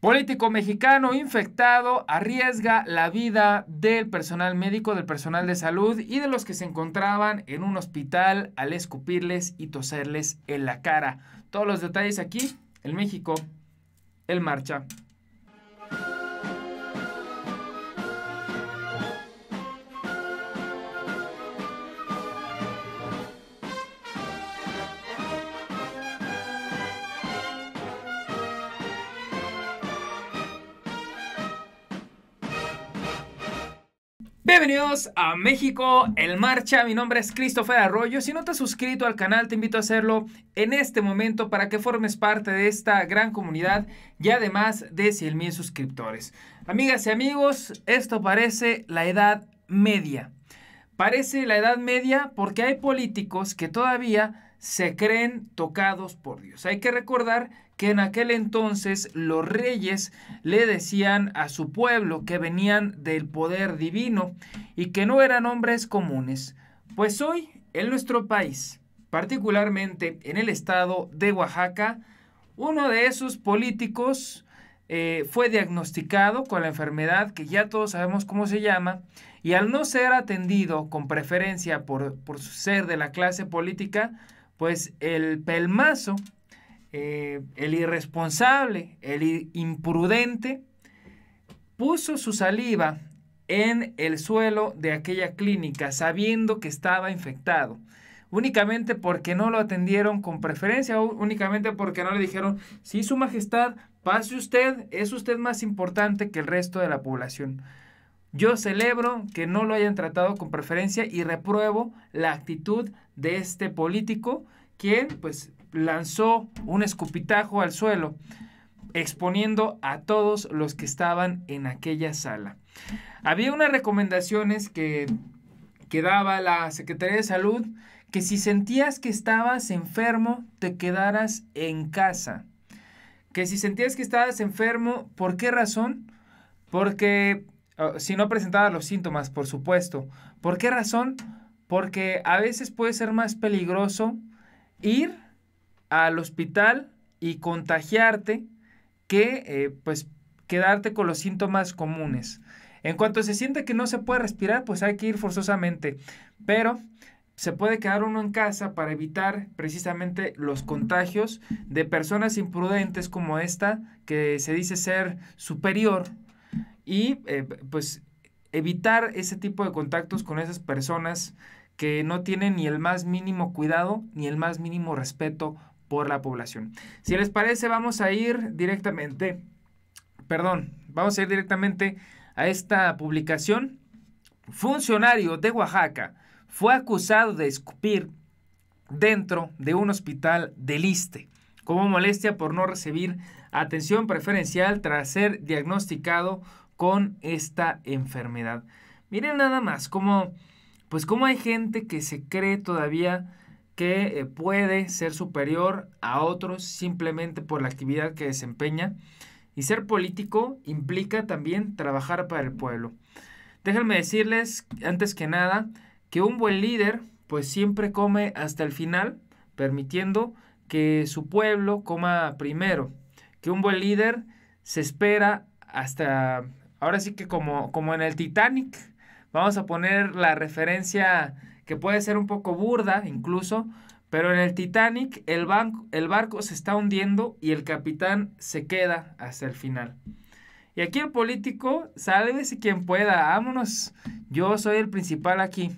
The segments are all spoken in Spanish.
Político mexicano infectado arriesga la vida del personal médico, del personal de salud y de los que se encontraban en un hospital al escupirles y toserles en la cara. Todos los detalles aquí, el México, el Marcha. Bienvenidos a México en Marcha, mi nombre es Christopher Arroyo. Si no te has suscrito al canal, te invito a hacerlo en este momento para que formes parte de esta gran comunidad y además de mil suscriptores. Amigas y amigos, esto parece la Edad Media. Parece la Edad Media porque hay políticos que todavía se creen tocados por Dios. Hay que recordar que en aquel entonces los reyes le decían a su pueblo que venían del poder divino y que no eran hombres comunes. Pues hoy, en nuestro país, particularmente en el estado de Oaxaca, uno de esos políticos eh, fue diagnosticado con la enfermedad que ya todos sabemos cómo se llama y al no ser atendido con preferencia por, ser de la clase política, pues el pelmazo, eh, el irresponsable, el imprudente, puso su saliva en el suelo de aquella clínica sabiendo que estaba infectado. Únicamente porque no lo atendieron con preferencia, únicamente porque no le dijeron, sí, Su Majestad, pase usted, es usted más importante que el resto de la población. Yo celebro que no lo hayan tratado con preferencia y repruebo la actitud de este político, quien pues lanzó un escupitajo al suelo, exponiendo a todos los que estaban en aquella sala. Había unas recomendaciones que, que daba la Secretaría de Salud, que si sentías que estabas enfermo, te quedaras en casa. Que si sentías que estabas enfermo, ¿por qué razón? Porque Ah, si no presentaba los síntomas, por supuesto. ¿Por qué razón? Porque a veces puede ser más peligroso ir al hospital y contagiarte que eh, pues quedarte con los síntomas comunes. En cuanto se siente que no se puede respirar, pues hay que ir forzosamente. Pero se puede quedar uno en casa para evitar precisamente los contagios de personas imprudentes como esta, que se dice ser superior y eh, pues evitar ese tipo de contactos con esas personas que no tienen ni el más mínimo cuidado ni el más mínimo respeto por la población. Si les parece, vamos a ir directamente, perdón, vamos a ir directamente a esta publicación. Funcionario de Oaxaca fue acusado de escupir dentro de un hospital de Liste como molestia por no recibir atención preferencial tras ser diagnosticado con esta enfermedad. Miren nada más cómo, pues como hay gente que se cree todavía que eh, puede ser superior a otros simplemente por la actividad que desempeña. Y ser político implica también trabajar para el pueblo. Déjenme decirles, antes que nada, que un buen líder pues siempre come hasta el final, permitiendo que su pueblo coma primero. Que un buen líder se espera hasta ahora sí que como, en el Titanic, vamos a poner la referencia que puede ser un poco burda incluso, pero en el Titanic el, banco, el barco se está hundiendo y el capitán se queda hasta el final. Y aquí el político, sálvese quien pueda, vámonos, yo soy el principal aquí.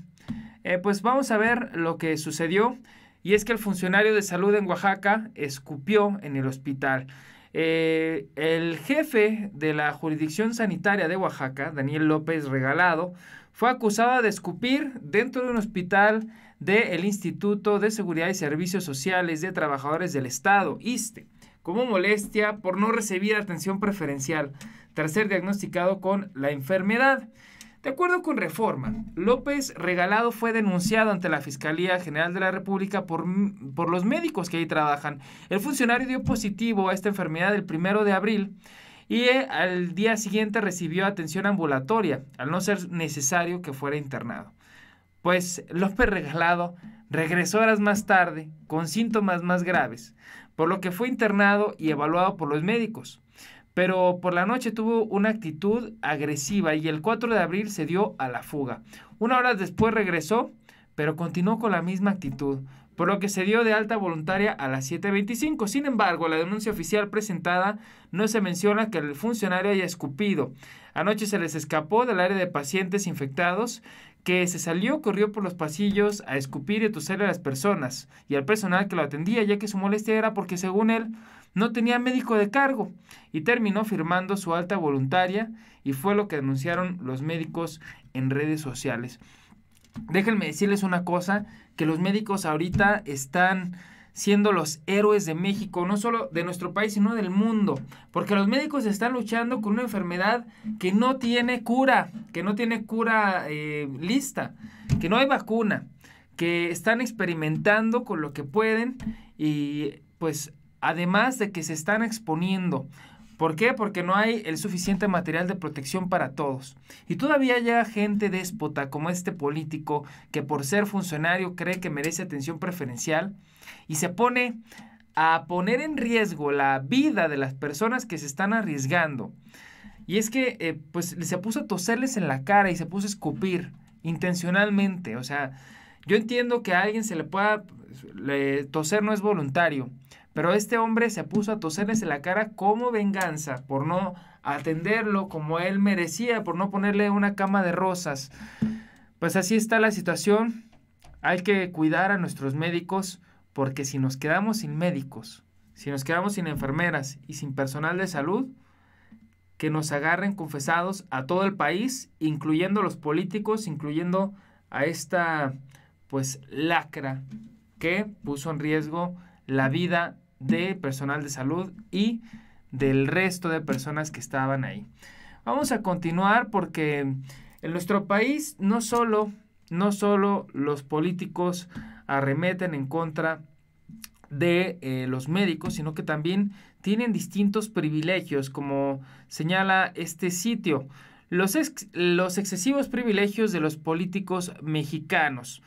Eh, pues vamos a ver lo que sucedió y es que el funcionario de salud en Oaxaca escupió en el hospital. Eh, el jefe de la jurisdicción sanitaria de Oaxaca, Daniel López Regalado, fue acusado de escupir dentro de un hospital del Instituto de Seguridad y Servicios Sociales de Trabajadores del Estado, ISTE, como molestia por no recibir atención preferencial, tras ser diagnosticado con la enfermedad. De acuerdo con Reforma, López Regalado fue denunciado ante la Fiscalía General de la República por, los médicos que ahí trabajan. El funcionario dio positivo a esta enfermedad el primero de abril y eh, al día siguiente recibió atención ambulatoria, al no ser necesario que fuera internado. Pues López Regalado regresó horas más tarde con síntomas más graves, por lo que fue internado y evaluado por los médicos pero por la noche tuvo una actitud agresiva y el 4 de abril se dio a la fuga. Una hora después regresó, pero continuó con la misma actitud, por lo que se dio de alta voluntaria a las 7.25. Sin embargo, la denuncia oficial presentada no se menciona que el funcionario haya escupido. Anoche se les escapó del área de pacientes infectados, que se salió, corrió por los pasillos a escupir y toser a las personas y al personal que lo atendía, ya que su molestia era porque según él no tenía médico de cargo y terminó firmando su alta voluntaria y fue lo que denunciaron los médicos en redes sociales. Déjenme decirles una cosa, que los médicos ahorita están siendo los héroes de México, no solo de nuestro país, sino del mundo, porque los médicos están luchando con una enfermedad que no tiene cura, que no tiene cura eh, lista, que no hay vacuna, que están experimentando con lo que pueden y pues además de que se están exponiendo. ¿Por qué? Porque no hay el suficiente material de protección para todos. Y todavía llega gente déspota como este político que por ser funcionario cree que merece atención preferencial y se pone a poner en riesgo la vida de las personas que se están arriesgando. Y es que eh, pues se puso a toserles en la cara y se puso a escupir intencionalmente. O sea, yo entiendo que a alguien se le pueda... toser no es voluntario, pero este hombre se puso a toserles en la cara como venganza por no atenderlo como él merecía, por no ponerle una cama de rosas. Pues así está la situación. Hay que cuidar a nuestros médicos porque si nos quedamos sin médicos, si nos quedamos sin enfermeras y sin personal de salud, que nos agarren confesados a todo el país, incluyendo los políticos, incluyendo a esta pues lacra que puso en riesgo la vida de personal de salud y del resto de personas que estaban ahí. Vamos a continuar porque en nuestro país no solo, no los políticos arremeten en contra de eh, los médicos, sino que también tienen distintos privilegios, como señala este sitio, los, los excesivos privilegios de los políticos mexicanos.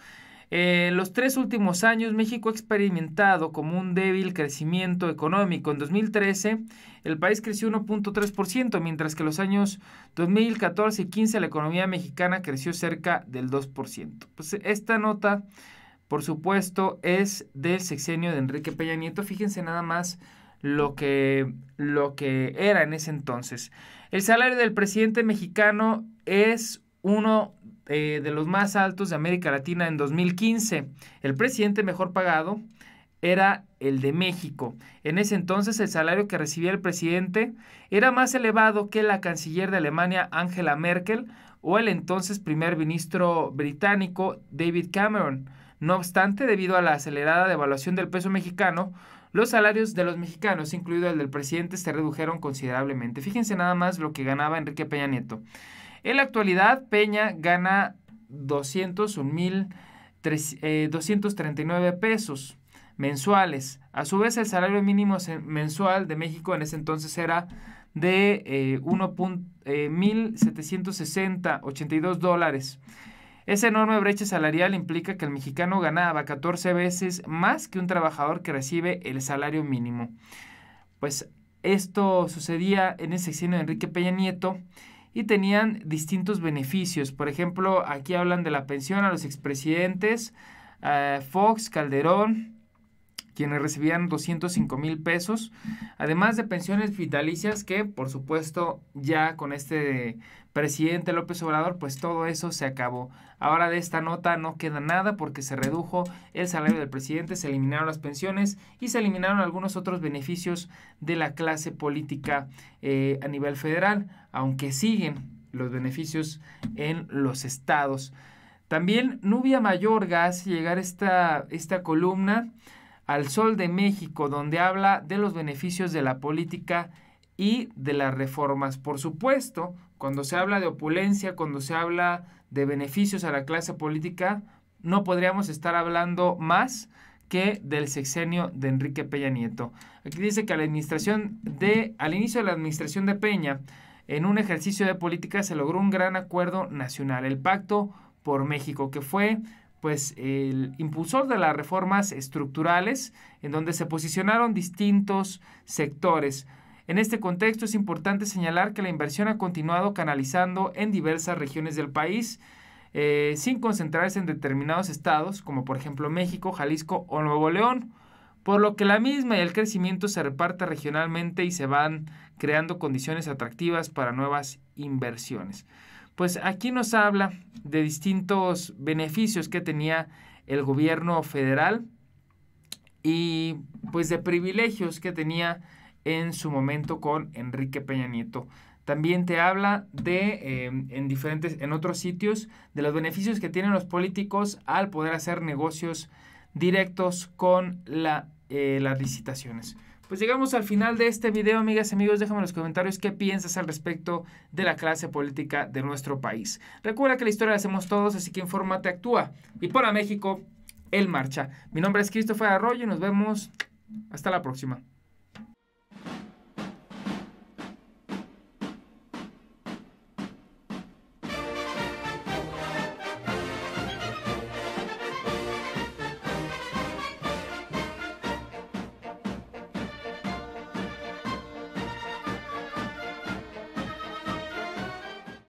En eh, los tres últimos años, México ha experimentado como un débil crecimiento económico. En 2013, el país creció 1.3%, mientras que en los años 2014 y 2015, la economía mexicana creció cerca del 2%. Pues esta nota, por supuesto, es del sexenio de Enrique Peña Nieto. Fíjense nada más lo que, lo que era en ese entonces. El salario del presidente mexicano es uno eh, de los más altos de América Latina en 2015. El presidente mejor pagado era el de México. En ese entonces el salario que recibía el presidente era más elevado que la canciller de Alemania Angela Merkel o el entonces primer ministro británico David Cameron. No obstante, debido a la acelerada devaluación del peso mexicano, los salarios de los mexicanos, incluido el del presidente, se redujeron considerablemente. Fíjense nada más lo que ganaba Enrique Peña Nieto. En la actualidad, Peña gana 201.239 239 eh, pesos mensuales. A su vez, el salario mínimo mensual de México en ese entonces era de 1.760 eh, 1.760.82 eh, dólares. Esa enorme brecha salarial implica que el mexicano ganaba 14 veces más que un trabajador que recibe el salario mínimo. Pues esto sucedía en ese sexenio de Enrique Peña Nieto y tenían distintos beneficios. Por ejemplo, aquí hablan de la pensión a los expresidentes, eh, Fox, Calderón, quienes recibían 205 mil pesos, además de pensiones vitalicias que, por supuesto, ya con este presidente López Obrador, pues todo eso se acabó. Ahora de esta nota no queda nada porque se redujo el salario del presidente, se eliminaron las pensiones y se eliminaron algunos otros beneficios de la clase política eh, a nivel federal, aunque siguen los beneficios en los estados. También Nubia Mayorga hace llegar esta, esta columna al Sol de México, donde habla de los beneficios de la política y de las reformas. Por supuesto, cuando se habla de opulencia, cuando se habla de beneficios a la clase política, no podríamos estar hablando más que del sexenio de Enrique Peña Nieto. Aquí dice que la administración de, al inicio de la administración de Peña, en un ejercicio de política se logró un gran acuerdo nacional, el Pacto por México, que fue pues el impulsor de las reformas estructurales en donde se posicionaron distintos sectores. En este contexto es importante señalar que la inversión ha continuado canalizando en diversas regiones del país, eh, sin concentrarse en determinados estados, como por ejemplo México, Jalisco o Nuevo León, por lo que la misma y el crecimiento se reparte regionalmente y se van creando condiciones atractivas para nuevas inversiones. Pues aquí nos habla de distintos beneficios que tenía el gobierno federal y pues de privilegios que tenía en su momento con Enrique Peña Nieto. También te habla de, em, en diferentes, en otros sitios, de los beneficios que tienen los políticos al poder hacer negocios directos con la, eh, las licitaciones. Pues llegamos al final de este video, amigas y amigos. Déjame en los comentarios qué piensas al respecto de la clase política de nuestro país. Recuerda que la historia la hacemos todos, así que infórmate, actúa. Y por México, el marcha. Mi nombre es Cristóbal Arroyo y nos vemos hasta la próxima.